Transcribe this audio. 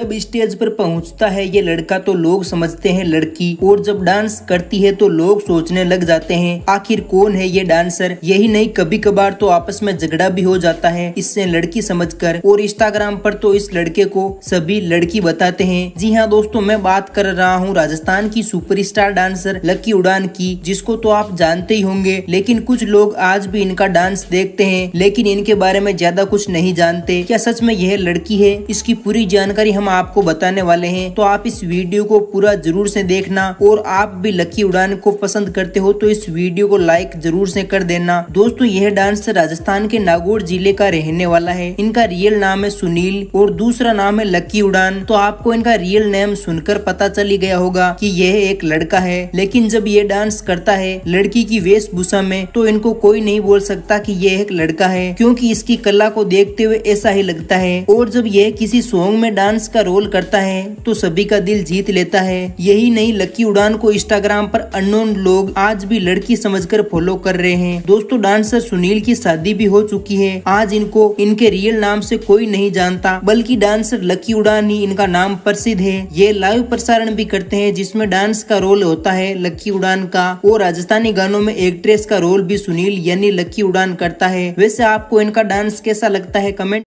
जब स्टेज पर पहुंचता है ये लड़का तो लोग समझते हैं लड़की और जब डांस करती है तो लोग सोचने लग जाते हैं आखिर कौन है ये डांसर यही नहीं कभी कभार तो आपस में झगड़ा भी हो जाता है इससे लड़की समझकर और इंस्टाग्राम पर तो इस लड़के को सभी लड़की बताते हैं जी हाँ दोस्तों मैं बात कर रहा हूँ राजस्थान की सुपर डांसर लकी उड़ान की जिसको तो आप जानते ही होंगे लेकिन कुछ लोग आज भी इनका डांस देखते है लेकिन इनके बारे में ज्यादा कुछ नहीं जानते क्या सच में यह लड़की है इसकी पूरी जानकारी हम हम आपको बताने वाले हैं तो आप इस वीडियो को पूरा जरूर से देखना और आप भी लकी उड़ान को पसंद करते हो तो इस वीडियो को लाइक जरूर से कर देना दोस्तों यह डांसर राजस्थान के नागौर जिले का रहने वाला है इनका रियल नाम है सुनील और दूसरा नाम है लकी उड़ान तो आपको इनका रियल नेम सुनकर पता चली गया होगा की यह एक लड़का है लेकिन जब ये डांस करता है लड़की की वेशभूषा में तो इनको कोई नहीं बोल सकता की यह एक लड़का है क्यूँकी इसकी कला को देखते हुए ऐसा ही लगता है और जब यह किसी सॉन्ग में डांस का रोल करता है तो सभी का दिल जीत लेता है यही नहीं लकी उड़ान को इंस्टाग्राम पर अननोन लोग आज भी लड़की समझकर फॉलो कर रहे हैं दोस्तों डांसर सुनील की शादी भी हो चुकी है आज इनको इनके रियल नाम से कोई नहीं जानता बल्कि डांसर लकी उड़ान ही इनका नाम प्रसिद्ध है ये लाइव प्रसारण भी करते हैं जिसमे डांस का रोल होता है लकी उड़ान का और राजस्थानी गानों में एक्ट्रेस का रोल भी सुनील यानी लकी उड़ान करता है वैसे आपको इनका डांस कैसा लगता है कमेंट